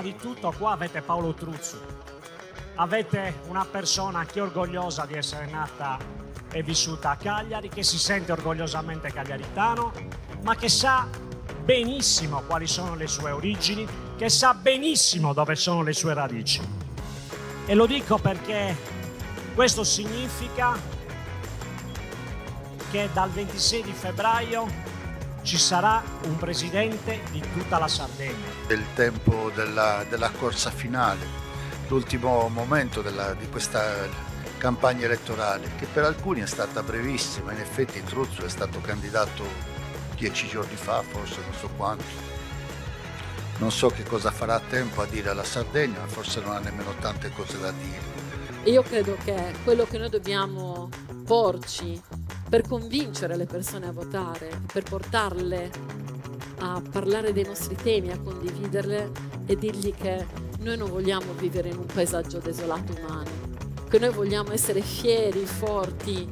prima di tutto qua avete Paolo Truzzi, avete una persona che è orgogliosa di essere nata e vissuta a Cagliari, che si sente orgogliosamente cagliaritano, ma che sa benissimo quali sono le sue origini, che sa benissimo dove sono le sue radici. E lo dico perché questo significa che dal 26 di febbraio ci sarà un presidente di tutta la Sardegna. Il tempo della, della corsa finale, l'ultimo momento della, di questa campagna elettorale, che per alcuni è stata brevissima, in effetti Truzzo è stato candidato dieci giorni fa, forse non so quanto. Non so che cosa farà a tempo a dire alla Sardegna, forse non ha nemmeno tante cose da dire. Io credo che quello che noi dobbiamo porci per convincere le persone a votare, per portarle a parlare dei nostri temi, a condividerle e dirgli che noi non vogliamo vivere in un paesaggio desolato umano, che noi vogliamo essere fieri, forti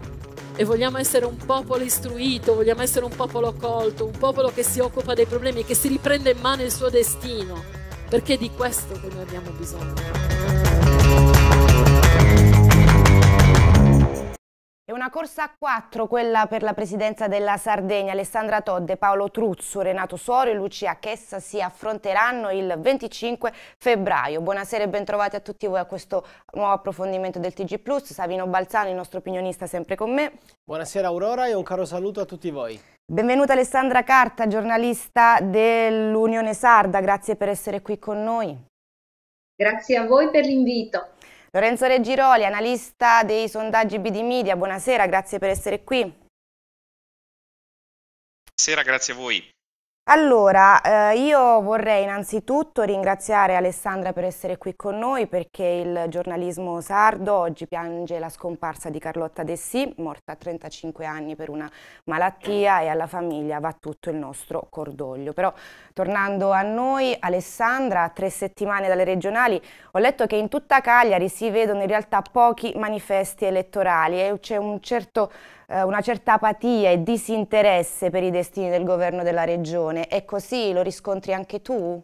e vogliamo essere un popolo istruito, vogliamo essere un popolo colto, un popolo che si occupa dei problemi, che si riprende in mano il suo destino, perché è di questo che noi abbiamo bisogno. È una corsa a quattro quella per la presidenza della Sardegna. Alessandra Todde, Paolo Truzzo, Renato Suori e Lucia Chessa si affronteranno il 25 febbraio. Buonasera e bentrovati a tutti voi a questo nuovo approfondimento del TG+. Savino Balzano, il nostro opinionista, sempre con me. Buonasera Aurora e un caro saluto a tutti voi. Benvenuta Alessandra Carta, giornalista dell'Unione Sarda. Grazie per essere qui con noi. Grazie a voi per l'invito. Lorenzo Reggiroli, analista dei sondaggi BD Media, buonasera, grazie per essere qui. Buonasera, grazie a voi. Allora, eh, io vorrei innanzitutto ringraziare Alessandra per essere qui con noi perché il giornalismo sardo oggi piange la scomparsa di Carlotta Dessì, morta a 35 anni per una malattia e alla famiglia va tutto il nostro cordoglio. Però tornando a noi, Alessandra, a tre settimane dalle regionali, ho letto che in tutta Cagliari si vedono in realtà pochi manifesti elettorali e c'è un certo eh, una certa apatia e disinteresse per i destini del governo della regione. È così? Lo riscontri anche tu?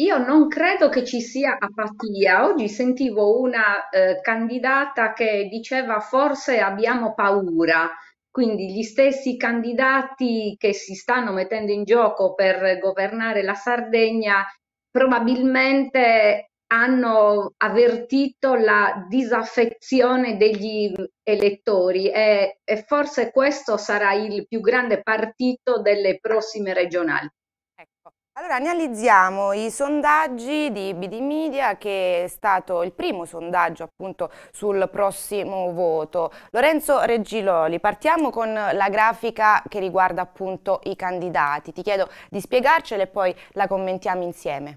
Io non credo che ci sia apatia. Oggi sentivo una eh, candidata che diceva forse abbiamo paura. Quindi gli stessi candidati che si stanno mettendo in gioco per governare la Sardegna probabilmente hanno avvertito la disaffezione degli elettori e, e, forse questo sarà il più grande partito delle prossime regionali. Ecco. Allora analizziamo i sondaggi di BD Media che è stato il primo sondaggio appunto sul prossimo voto. Lorenzo Reggiloli, partiamo con la grafica che riguarda appunto i candidati. Ti chiedo di spiegarcela e poi la commentiamo insieme.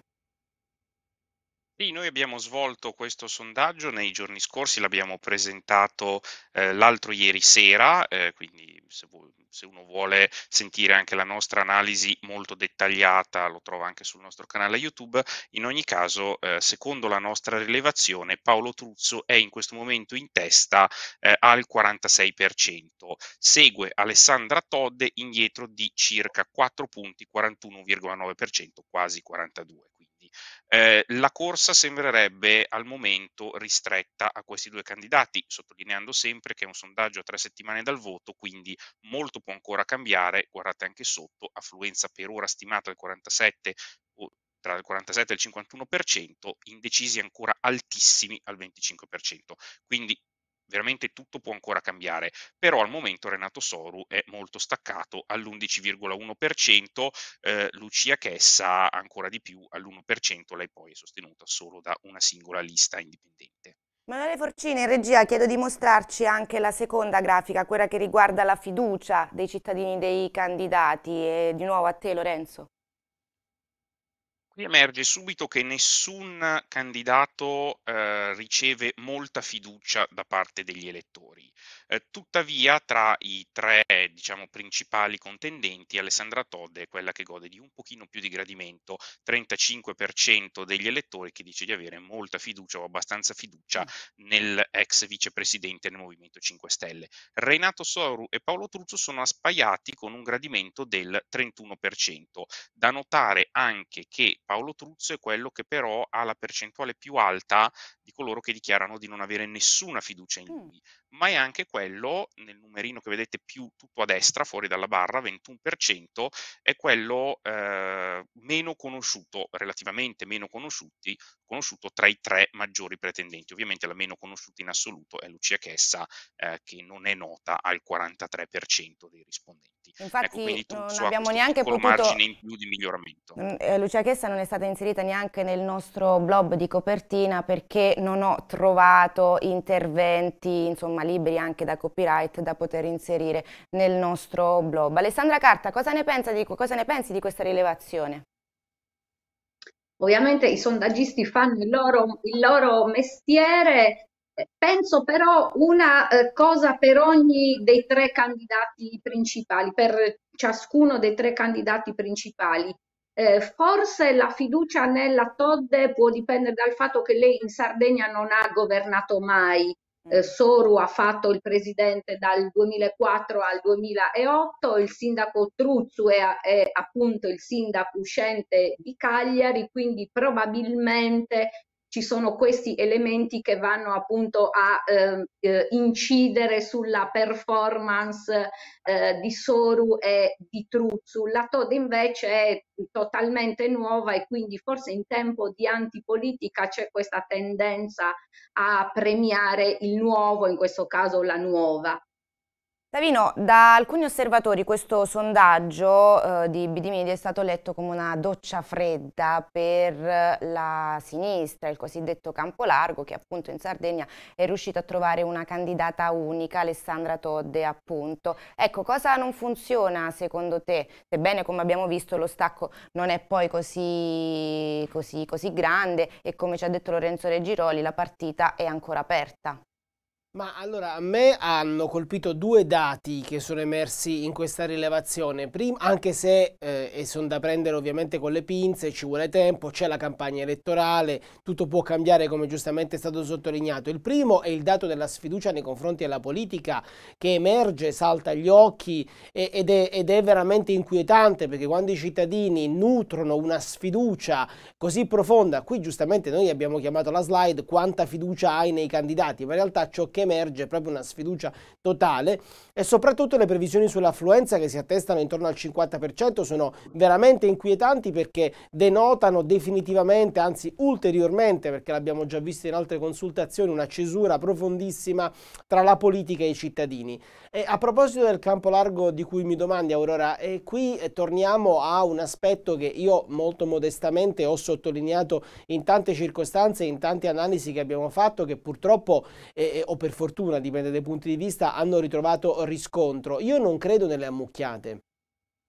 Sì, noi abbiamo svolto questo sondaggio nei giorni scorsi, l'abbiamo presentato eh, l'altro ieri sera, eh, quindi se, vu- se, uno vuole sentire anche la nostra analisi molto dettagliata lo trova anche sul nostro canale YouTube. In ogni caso, eh, secondo la nostra rilevazione, Paolo Truzzo è in questo momento in testa eh, al 46%, segue Alessandra Todde indietro di circa 4 punti, 41,9%, quasi 42% eh, la corsa sembrerebbe al momento ristretta a questi due candidati, sottolineando sempre che è un sondaggio a tre settimane dal voto, quindi molto può ancora cambiare, guardate anche sotto, affluenza per ora stimata al 47 tra il 47 e il 51%, indecisi ancora altissimi al 25%. Quindi veramente tutto può ancora cambiare, però al momento Renato Soru è molto staccato all'11,1%, eh, Lucia Chessa ancora di più all'1%, lei poi è sostenuta solo da una singola lista indipendente. Manuele Forcini, in regia, chiedo di mostrarci anche la seconda grafica, quella che riguarda la fiducia dei cittadini dei candidati. E di nuovo a te Lorenzo. Qui emerge subito che nessun candidato eh, riceve molta fiducia da parte degli elettori. Eh, tuttavia, tra i tre diciamo, principali contendenti, Alessandra Todd è quella che gode di un pochino più di gradimento, 35% degli elettori che dice di avere molta fiducia o abbastanza fiducia nel ex vicepresidente del Movimento 5 Stelle. Renato Soru e Paolo Truzzo sono aspaiati con un gradimento del 31%. Da notare anche che Paolo Truzzo è quello che però ha la percentuale più alta di coloro che dichiarano di non avere nessuna fiducia in mm. lui, ma è anche quello quello, nel numerino che vedete più tutto a destra, fuori dalla barra, 21%, è quello eh, meno conosciuto, relativamente meno conosciuti, conosciuto tra i tre maggiori pretendenti. Ovviamente la meno conosciuta in assoluto è Lucia Chessa, eh, che non è nota al 43% dei rispondenti. Ecco, Infatti ecco, quindi non abbiamo neanche potuto... margine in più di miglioramento. Mm, eh, Lucia Chessa non è stata inserita neanche nel nostro blob di copertina perché non ho trovato interventi, insomma, libri anche anche da copyright da poter inserire nel nostro blog. Alessandra Carta, cosa ne, di, cosa ne pensi di questa rilevazione? Ovviamente i sondaggisti fanno il loro, il loro mestiere, Penso però una eh, cosa per ogni dei tre candidati principali, per ciascuno dei tre candidati principali. Eh, forse la fiducia nella Todde può dipendere dal fatto che lei in Sardegna non ha governato mai eh, Soru ha fatto il presidente dal 2004 al 2008, il sindaco Truzzu è, è appunto il sindaco uscente di Cagliari, quindi probabilmente ci sono questi elementi che vanno appunto a ehm, eh, incidere sulla performance eh, di Soru e di Truzzu. La Todd invece è totalmente nuova e quindi forse in tempo di antipolitica c'è questa tendenza a premiare il nuovo, in questo caso la nuova. Davino, da alcuni osservatori questo sondaggio eh, di BD Media è stato letto come una doccia fredda per la sinistra, il cosiddetto campo largo, che appunto in Sardegna è riuscito a trovare una candidata unica, Alessandra Todde appunto. Ecco, cosa non funziona secondo te? Sebbene come abbiamo visto lo stacco non è poi così, così, così grande e come ci ha detto Lorenzo Reggiroli la partita è ancora aperta. Ma allora a me hanno colpito due dati che sono emersi in questa rilevazione, Prima, anche se eh, sono da prendere ovviamente con le pinze, ci vuole tempo, c'è la campagna elettorale, tutto può cambiare come giustamente è stato sottolineato. Il primo è il dato della sfiducia nei confronti della politica che emerge, salta agli occhi e, ed, è, ed è veramente inquietante perché quando i cittadini nutrono una sfiducia così profonda, qui giustamente noi abbiamo chiamato la slide quanta fiducia hai nei candidati, ma in realtà ciò che emerge proprio una sfiducia totale e soprattutto le previsioni sull'affluenza che si attestano intorno al 50% sono veramente inquietanti perché denotano definitivamente, anzi ulteriormente, perché l'abbiamo già visto in altre consultazioni, una cesura profondissima tra la politica e i cittadini. E a proposito del campo largo di cui mi domandi Aurora, e qui torniamo a un aspetto che io molto modestamente ho sottolineato in tante circostanze, in tante analisi che abbiamo fatto, che purtroppo eh, eh o per fortuna dipende dai punti di vista, hanno ritrovato riscontro. Io non credo nelle ammucchiate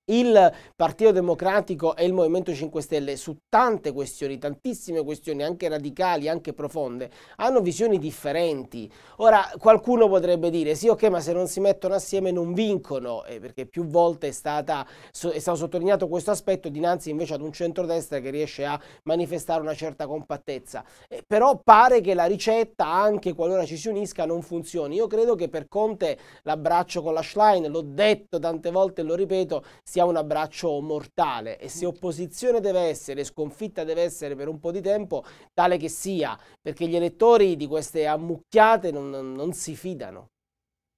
il Partito Democratico e il Movimento 5 Stelle su tante questioni, tantissime questioni, anche radicali, anche profonde, hanno visioni differenti. Ora, qualcuno potrebbe dire, sì ok, ma se non si mettono assieme non vincono, eh, perché più volte è, stata, è stato sottolineato questo aspetto dinanzi invece ad un centrodestra che riesce a manifestare una certa compattezza. Eh, però pare che la ricetta, anche qualora ci si unisca, non funzioni. Io credo che per Conte l'abbraccio con la Schlein, l'ho detto tante volte e lo ripeto, sia un abbraccio mortale e se opposizione deve essere, sconfitta deve essere per un po' di tempo, tale che sia, perché gli elettori di queste ammucchiate non, non, non si fidano.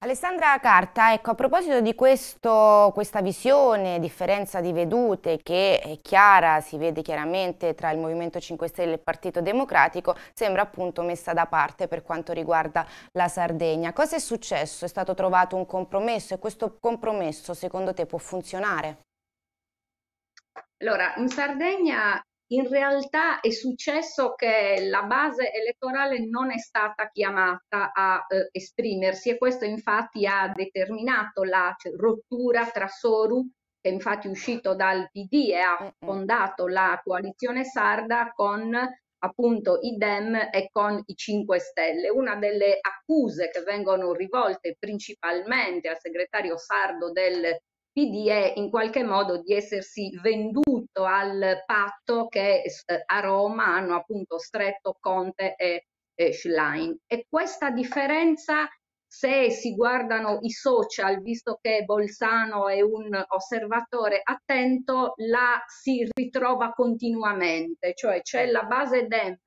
Alessandra Carta, ecco, a proposito di questo, questa visione, differenza di vedute che è chiara, si vede chiaramente tra il Movimento 5 Stelle e il Partito Democratico, sembra appunto messa da parte per quanto riguarda la Sardegna. Cosa è successo? È stato trovato un compromesso e questo compromesso secondo te può funzionare? Allora, in Sardegna in realtà è successo che la base elettorale non è stata chiamata a eh, esprimersi e questo infatti ha determinato la cioè, rottura tra Soru, che è infatti uscito dal PD e ha fondato la coalizione sarda con appunto i Dem e con i 5 Stelle. Una delle accuse che vengono rivolte principalmente al segretario sardo del PD è in qualche modo di essersi venduto al patto che a Roma hanno appunto stretto Conte e, Schlein. E questa differenza, se si guardano i social, visto che Bolzano è un osservatore attento, la si ritrova continuamente, cioè c'è la base DEM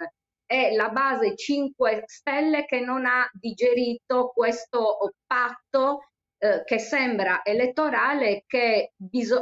e la base 5 Stelle che non ha digerito questo patto eh, che sembra elettorale che,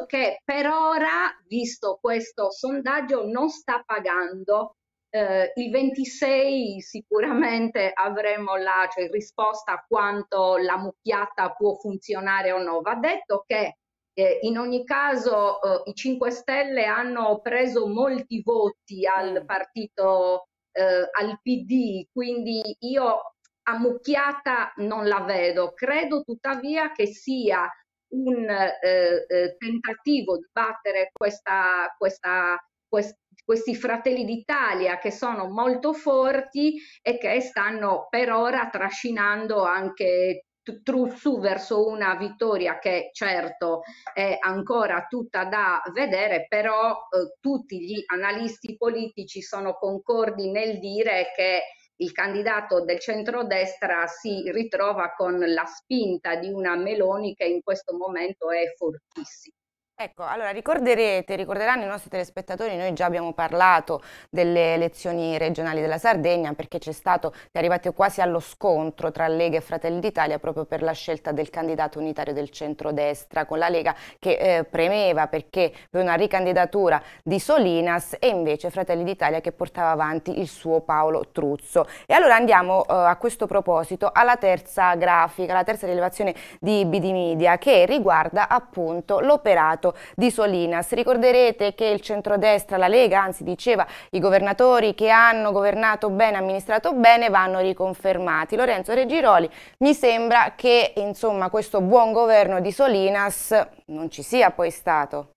che per ora, visto questo sondaggio, non sta pagando eh, il 26 sicuramente avremo la cioè, risposta a quanto la mucchiata può funzionare o no. Va detto che eh, in ogni caso eh, i 5 Stelle hanno preso molti voti al mm. partito, eh, al PD, quindi io ammucchiata non la vedo, credo tuttavia che sia un eh, eh, tentativo di battere questa, questa, quest, questi fratelli d'Italia che sono molto forti e che stanno per ora trascinando anche Truzzu verso una vittoria che certo è ancora tutta da vedere, però eh, tutti gli analisti politici sono concordi nel dire che il candidato del centrodestra si ritrova con la spinta di una Meloni che in questo momento è fortissima. Ecco, allora ricorderete, ricorderanno i nostri telespettatori, noi già abbiamo parlato delle elezioni regionali della Sardegna perché c'è stato, è arrivato quasi allo scontro tra Lega e Fratelli d'Italia proprio per la scelta del candidato unitario del centrodestra con la Lega che eh, premeva perché per una ricandidatura di Solinas e invece Fratelli d'Italia che portava avanti il suo Paolo Truzzo. E allora andiamo eh, a questo proposito alla terza grafica, alla terza rilevazione di BD Media che riguarda appunto l'operato mandato di Solinas. Ricorderete che il centrodestra, la Lega, anzi diceva i governatori che hanno governato bene, amministrato bene, vanno riconfermati. Lorenzo Reggiroli, mi sembra che insomma, questo buon governo di Solinas non ci sia poi stato.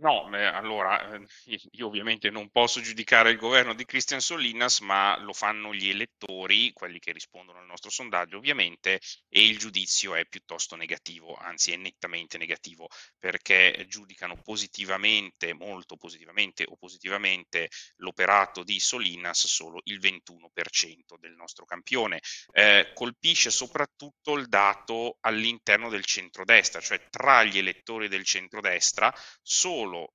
No, eh, allora ehm, io ovviamente non posso giudicare il governo di Christian Solinas, ma lo fanno gli elettori, quelli che rispondono al nostro sondaggio ovviamente, e il giudizio è piuttosto negativo, anzi è nettamente negativo, perché giudicano positivamente, molto positivamente o positivamente l'operato di Solinas solo il 21% del nostro campione. Eh, colpisce soprattutto il dato all'interno del centrodestra, cioè tra gli elettori del centrodestra solo solo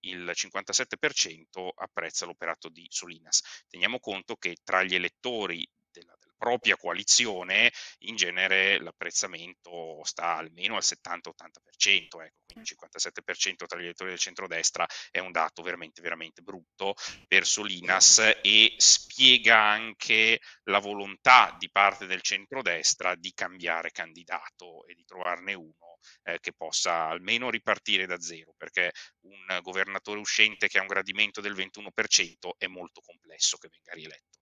il 57% apprezza l'operato di Solinas. Teniamo conto che tra gli elettori della, della propria coalizione in genere l'apprezzamento sta almeno al 70-80%, ecco, quindi il 57% tra gli elettori del centrodestra è un dato veramente, veramente brutto per Solinas e spiega anche la volontà di parte del centrodestra di cambiare candidato e di trovarne uno eh, che possa almeno ripartire da zero, perché un governatore uscente che ha un gradimento del 21% è molto complesso che venga rieletto.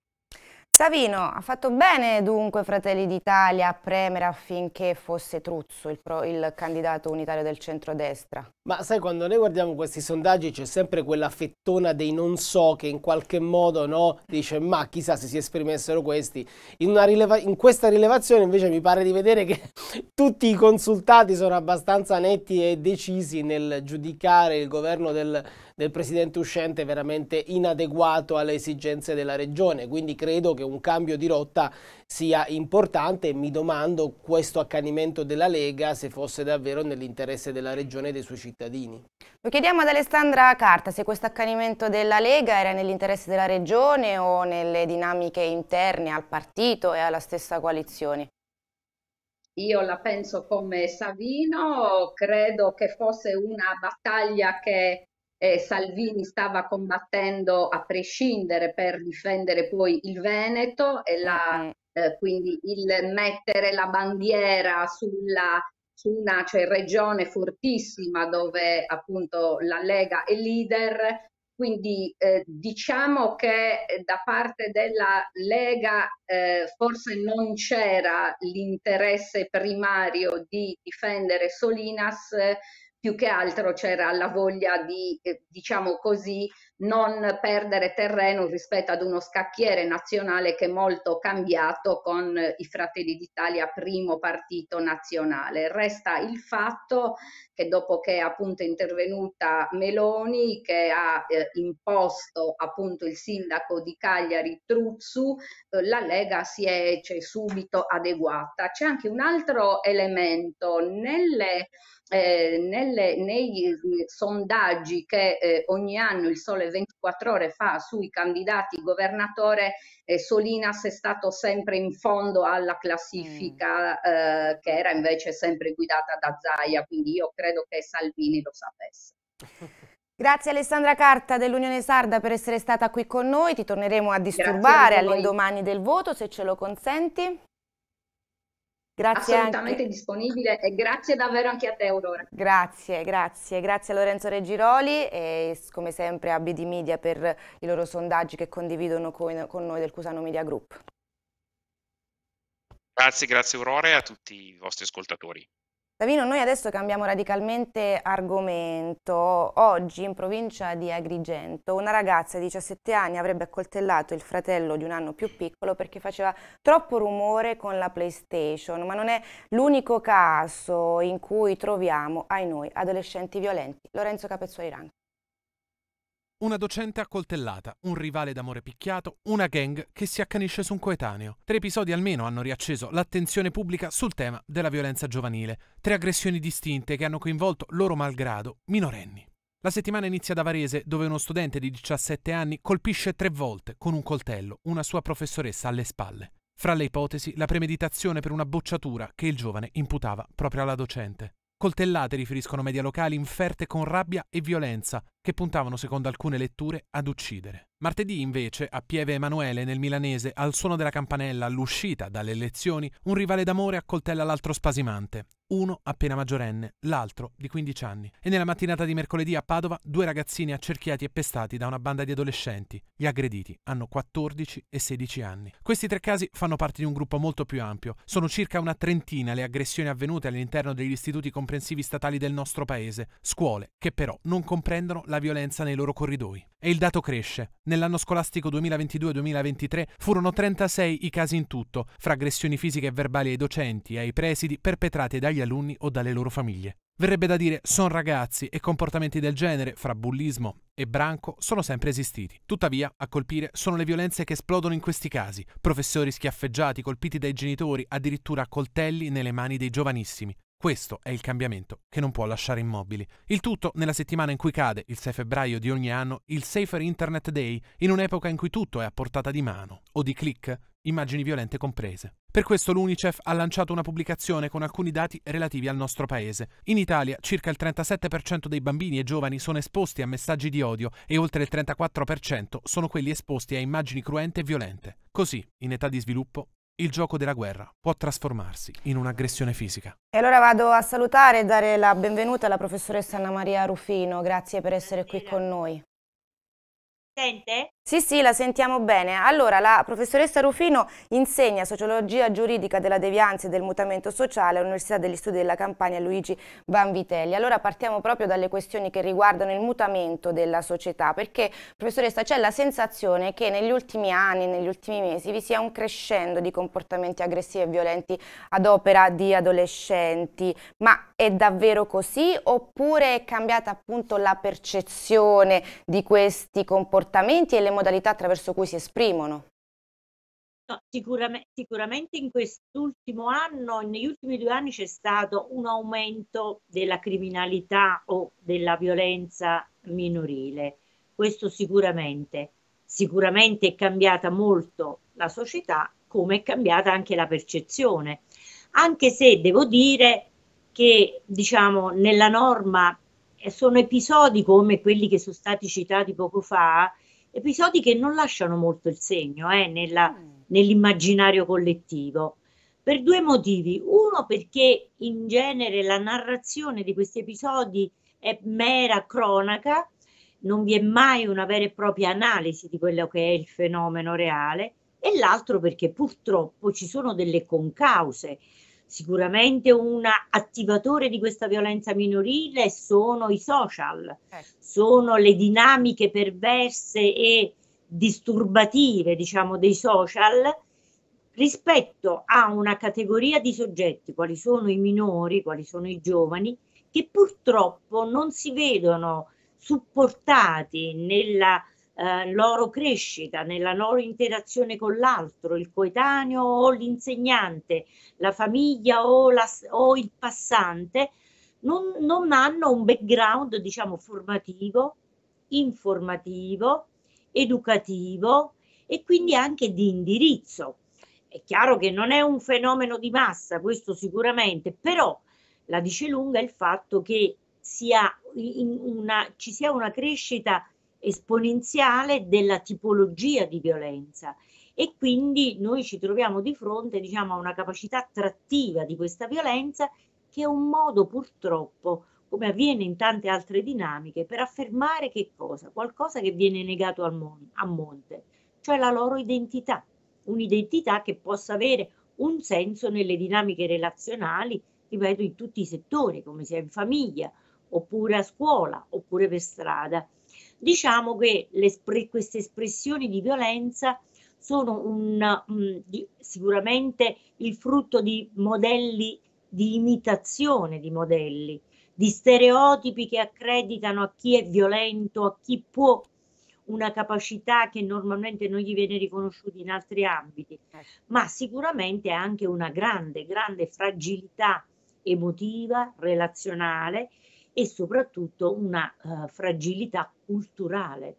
Savino, ha fatto bene dunque Fratelli d'Italia a premere affinché fosse Truzzo il, pro, il, candidato unitario del centrodestra. Ma sai, quando noi guardiamo questi sondaggi c'è sempre quella fettona dei non so che in qualche modo no, dice ma chissà se si esprimessero questi. In, in questa rilevazione invece mi pare di vedere che tutti i consultati sono abbastanza netti e decisi nel giudicare il governo del, del presidente uscente veramente inadeguato alle esigenze della regione, quindi credo che che un cambio di rotta sia importante e mi domando questo accanimento della Lega se fosse davvero nell'interesse della regione e dei suoi cittadini. Lo chiediamo ad Alessandra Carta se questo accanimento della Lega era nell'interesse della regione o nelle dinamiche interne al partito e alla stessa coalizione. Io la penso come Savino, credo che fosse una battaglia che eh, Salvini stava combattendo a prescindere per difendere poi il Veneto e la, eh, quindi il mettere la bandiera sulla, su una cioè, regione fortissima dove appunto la Lega è leader. Quindi eh, diciamo che da parte della Lega eh, forse non c'era l'interesse primario di difendere Solinas, più che altro c'era la voglia di, eh, diciamo così, non perdere terreno rispetto ad uno scacchiere nazionale che è molto cambiato con eh, i Fratelli d'Italia primo partito nazionale. Resta il fatto che dopo che appunto è intervenuta Meloni che ha eh, imposto appunto il sindaco di Cagliari Truzzu, eh, la Lega si è cioè, subito adeguata. C'è anche un altro elemento nelle, eh, nelle, nei mm, sondaggi che eh, ogni anno il Sole sole 24 ore fa sui candidati governatore, eh, Solinas è stato sempre in fondo alla classifica mm. eh, che era invece sempre guidata da Zaia, quindi io credo che Salvini lo sapesse. Grazie Alessandra Carta dell'Unione Sarda per essere stata qui con noi, ti torneremo a disturbare all'indomani del voto se ce lo consenti. Grazie assolutamente anche... disponibile e grazie davvero anche a te Aurora. Grazie, grazie, grazie a Lorenzo Reggiroli e come sempre a BD Media per i loro sondaggi che condividono con, con noi del Cusano Media Group. Grazie, grazie Aurora e a tutti i vostri ascoltatori. Savino, noi adesso cambiamo radicalmente argomento. Oggi in provincia di Agrigento una ragazza di 17 anni avrebbe accoltellato il fratello di un anno più piccolo perché faceva troppo rumore con la PlayStation, ma non è l'unico caso in cui troviamo, ai noi, adolescenti violenti. Lorenzo Capezzuoli Ranco. Una docente accoltellata, un rivale d'amore picchiato, una gang che si accanisce su un coetaneo. Tre episodi almeno hanno riacceso l'attenzione pubblica sul tema della violenza giovanile, tre aggressioni distinte che hanno coinvolto loro malgrado minorenni. La settimana inizia da Varese, dove uno studente di 17 anni colpisce tre volte con un coltello una sua professoressa alle spalle. Fra le ipotesi, la premeditazione per una bocciatura che il giovane imputava proprio alla docente. Coltellate riferiscono media locali inferte con rabbia e violenza, che puntavano secondo alcune letture ad uccidere. Martedì invece, a Pieve Emanuele nel Milanese, al suono della campanella all'uscita dalle elezioni, un rivale d'amore accoltella l'altro spasimante, uno appena maggiorenne, l'altro di 15 anni. E nella mattinata di mercoledì a Padova, due ragazzini accerchiati e pestati da una banda di adolescenti. Gli aggrediti hanno 14 e 16 anni. Questi tre casi fanno parte di un gruppo molto più ampio. Sono circa una trentina le aggressioni avvenute all'interno degli istituti comprensivi statali del nostro paese, scuole che però non comprendono la la violenza nei loro corridoi. E il dato cresce. Nell'anno scolastico 2022-2023 furono 36 i casi in tutto, fra aggressioni fisiche e verbali ai docenti e ai presidi perpetrate dagli alunni o dalle loro famiglie. Verrebbe da dire son ragazzi e comportamenti del genere, fra bullismo e branco, sono sempre esistiti. Tuttavia, a colpire sono le violenze che esplodono in questi casi, professori schiaffeggiati, colpiti dai genitori, addirittura coltelli nelle mani dei giovanissimi. Questo è il cambiamento che non può lasciare immobili. Il tutto nella settimana in cui cade, il 6 febbraio di ogni anno, il Safer Internet Day, in un'epoca in cui tutto è a portata di mano, o di click, immagini violente comprese. Per questo l'UNICEF ha lanciato una pubblicazione con alcuni dati relativi al nostro paese. In Italia circa il 37% dei bambini e giovani sono esposti a messaggi di odio e oltre il 34% sono quelli esposti a immagini cruente e violente. Così, in età di sviluppo, il gioco della guerra può trasformarsi in un'aggressione fisica. E allora vado a salutare e dare la benvenuta alla professoressa Anna Maria Rufino. Grazie per essere qui con noi. Sente? Sì, sì, la sentiamo bene. Allora, la professoressa Rufino insegna sociologia giuridica della devianza e del mutamento sociale all'Università degli Studi della Campania Luigi Vanvitelli. Allora partiamo proprio dalle questioni che riguardano il mutamento della società, perché professoressa c'è la sensazione che negli ultimi anni, negli ultimi mesi vi sia un crescendo di comportamenti aggressivi e violenti ad opera di adolescenti, ma è davvero così oppure è cambiata appunto la percezione di questi comportamenti e le modalità attraverso cui si esprimono. No, sicuramente, sicuramente in quest'ultimo anno, negli ultimi due anni c'è stato un aumento della criminalità o della violenza minorile, questo sicuramente. Sicuramente è cambiata molto la società, come è cambiata anche la percezione, anche se devo dire che diciamo nella norma eh, sono episodi come quelli che sono stati citati poco fa, episodi che non lasciano molto il segno eh, nella, mm. nell'immaginario collettivo. Per due motivi. Uno perché in genere la narrazione di questi episodi è mera cronaca, non vi è mai una vera e propria analisi di quello che è il fenomeno reale, e l'altro perché purtroppo ci sono delle concause Sicuramente un attivatore di questa violenza minorile sono i social, certo. sono le dinamiche perverse e disturbative, diciamo, dei social rispetto a una categoria di soggetti, quali sono i minori, quali sono i giovani, che purtroppo non si vedono supportati nella eh, loro crescita, nella loro interazione con l'altro, il coetaneo o l'insegnante, la famiglia o, la, o il passante, non, non, hanno un background, diciamo, formativo, informativo, educativo e quindi anche di indirizzo. È chiaro che non è un fenomeno di massa, questo sicuramente, però la dice lunga il fatto che sia una, ci sia una crescita esponenziale della tipologia di violenza e quindi noi ci troviamo di fronte diciamo, a una capacità attrattiva di questa violenza che è un modo purtroppo, come avviene in tante altre dinamiche, per affermare che cosa? Qualcosa che viene negato mon- a monte, cioè la loro identità, un'identità che possa avere un senso nelle dinamiche relazionali, ripeto, in tutti i settori, come sia in famiglia, oppure a scuola, oppure per strada diciamo che le, queste espressioni di violenza sono un, um, sicuramente il frutto di modelli di imitazione di modelli, di stereotipi che accreditano a chi è violento, a chi può una capacità che normalmente non gli viene riconosciuta in altri ambiti, certo. ma sicuramente anche una grande, grande fragilità emotiva, relazionale e soprattutto una uh, fragilità culturale.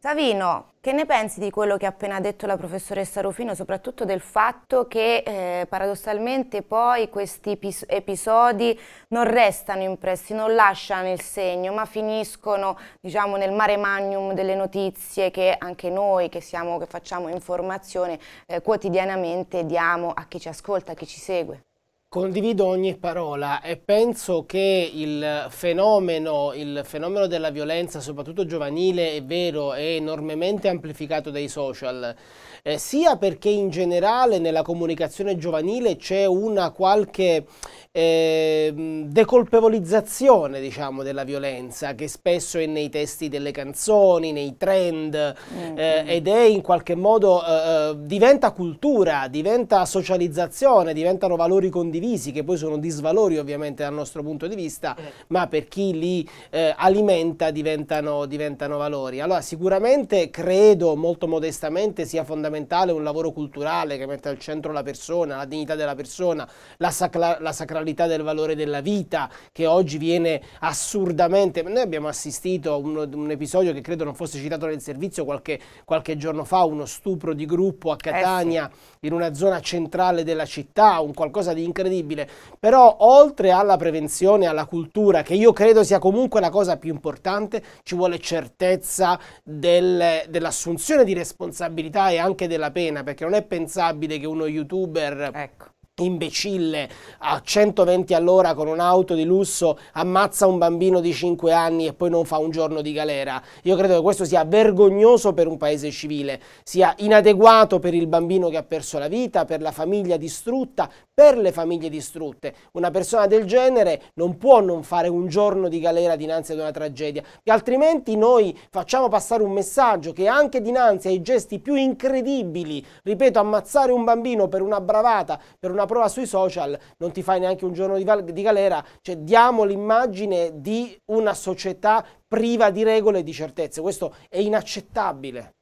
Savino, che ne pensi di quello che ha appena detto la professoressa Rufino, soprattutto del fatto che eh, paradossalmente poi questi episodi non restano impressi, non lasciano il segno, ma finiscono diciamo, nel mare magnum delle notizie che anche noi che, siamo, che facciamo informazione eh, quotidianamente diamo a chi ci ascolta, a chi ci segue? Condivido ogni parola e penso che il fenomeno, il fenomeno, della violenza, soprattutto giovanile, è vero, è enormemente amplificato dai social, eh, sia perché in generale nella comunicazione giovanile c'è una qualche ehm, decolpevolizzazione diciamo, della violenza che spesso è nei testi delle canzoni, nei trend mm -hmm. eh, ed è in qualche modo, eh, eh, diventa cultura, diventa socializzazione, diventano valori condivisi condivisi, che poi sono disvalori ovviamente dal nostro punto di vista, eh. ma per chi li eh, alimenta diventano, diventano valori. Allora sicuramente credo molto modestamente sia fondamentale un lavoro culturale che mette al centro la persona, la dignità della persona, la, sacra la sacralità del valore della vita che oggi viene assurdamente... Noi abbiamo assistito a un, un episodio che credo non fosse citato nel servizio qualche, qualche giorno fa, uno stupro di gruppo a Catania eh sì. in una zona centrale della città, un qualcosa di incredibile incredibile. Però oltre alla prevenzione, alla cultura, che io credo sia comunque la cosa più importante, ci vuole certezza del, dell'assunzione di responsabilità e anche della pena, perché non è pensabile che uno youtuber... Ecco imbecille a 120 all'ora con un'auto di lusso ammazza un bambino di 5 anni e poi non fa un giorno di galera. Io credo che questo sia vergognoso per un paese civile, sia inadeguato per il bambino che ha perso la vita, per la famiglia distrutta, per le famiglie distrutte. Una persona del genere non può non fare un giorno di galera dinanzi ad una tragedia, che altrimenti noi facciamo passare un messaggio che anche dinanzi ai gesti più incredibili, ripeto, ammazzare un bambino per una bravata, per una prova sui social, non ti fai neanche un giorno di, val- di galera, cioè diamo l'immagine di una società priva di regole e di certezze, questo è inaccettabile.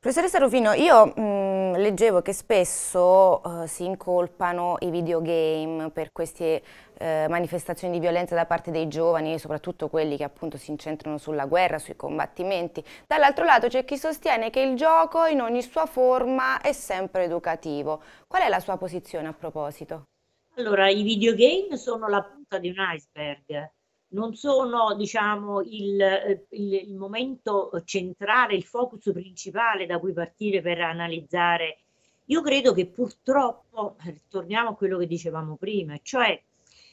Professoressa Rufino, io mh, mm, leggevo che spesso uh, si incolpano i videogame per queste uh, manifestazioni di violenza da parte dei giovani, soprattutto quelli che appunto si incentrano sulla guerra, sui combattimenti. Dall'altro lato c'è chi sostiene che il gioco in ogni sua forma è sempre educativo. Qual è la sua posizione a proposito? Allora, i videogame sono la punta di un iceberg non sono diciamo, il, il, il, momento centrale, il focus principale da cui partire per analizzare. Io credo che purtroppo, torniamo a quello che dicevamo prima, cioè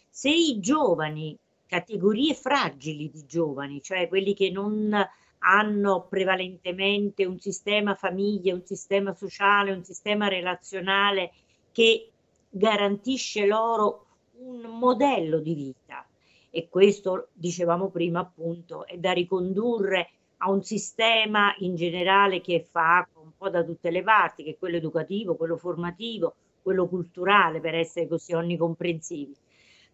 se i giovani, categorie fragili di giovani, cioè quelli che non hanno prevalentemente un sistema famiglia, un sistema sociale, un sistema relazionale che garantisce loro un modello di vita, e questo dicevamo prima appunto è da ricondurre a un sistema in generale che fa un po' da tutte le parti, che è quello educativo, quello formativo, quello culturale, per essere così onnicomprensivi.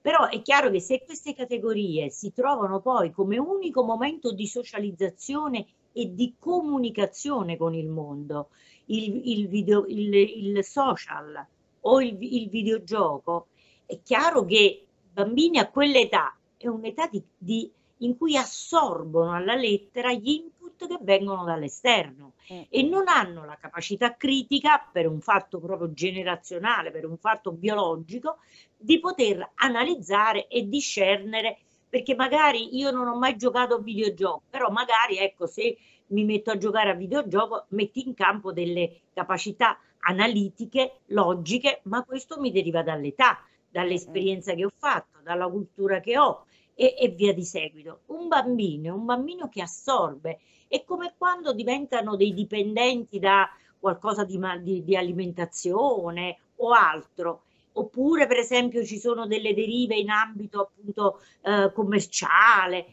Però è chiaro che se queste categorie si trovano poi come unico momento di socializzazione e di comunicazione con il mondo, il, il, video, il, il social o il videogioco, è chiaro che bambini a quell'età è un'età di, di, in cui assorbono alla lettera gli input che vengono dall'esterno eh. e non hanno la capacità critica, per un fatto proprio generazionale, per un fatto biologico, di poter analizzare e discernere perché magari io non ho mai giocato a videogioco, però magari ecco se mi metto a giocare a videogioco metti in campo delle capacità analitiche, logiche, ma questo mi deriva dall'età dall'esperienza che ho fatto, dalla cultura che ho e, e, via di seguito. Un bambino è un bambino che assorbe, è come quando diventano dei dipendenti da qualcosa di, di, di alimentazione o altro oppure per esempio ci sono delle derive in ambito appunto eh, commerciale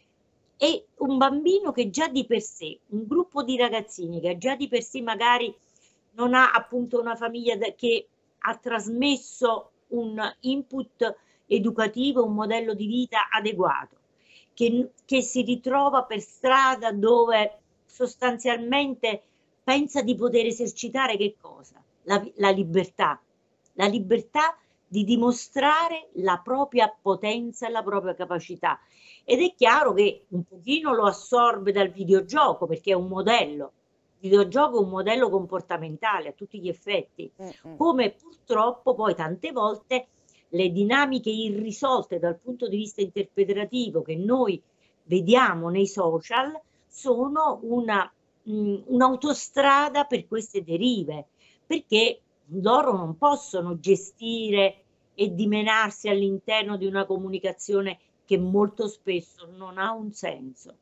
è un bambino che già di per sé, un gruppo di ragazzini che già di per sé magari non ha appunto una famiglia che ha trasmesso un input educativo, un modello di vita adeguato, che, che si ritrova per strada dove sostanzialmente pensa di poter esercitare che cosa? La, la libertà, la libertà di dimostrare la propria potenza e la propria capacità. Ed è chiaro che un pochino lo assorbe dal videogioco perché è un modello, videogioco è un modello comportamentale a tutti gli effetti, mm, mm. come purtroppo poi tante volte le dinamiche irrisolte dal punto di vista interpretativo che noi vediamo nei social sono una, mh, mm, un'autostrada per queste derive, perché loro non possono gestire e dimenarsi all'interno di una comunicazione che molto spesso non ha un senso.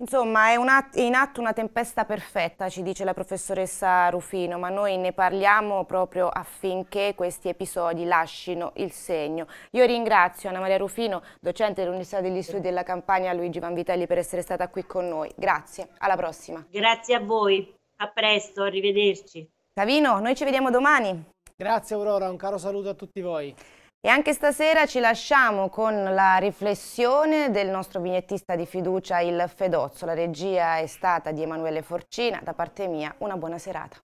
Insomma, è, at è in atto una tempesta perfetta, ci dice la professoressa Rufino, ma noi ne parliamo proprio affinché questi episodi lasciino il segno. Io ringrazio Anna Maria Rufino, docente dell'Università degli Studi della Campania, Luigi Vanvitelli per essere stata qui con noi. Grazie, alla prossima. Grazie a voi, a presto, arrivederci. Savino, noi ci vediamo domani. Grazie Aurora, un caro saluto a tutti voi. E anche stasera ci lasciamo con la riflessione del nostro vignettista di fiducia, il Fedozzo. La regia è stata di Emanuele Forcina. Da parte mia, una buona serata.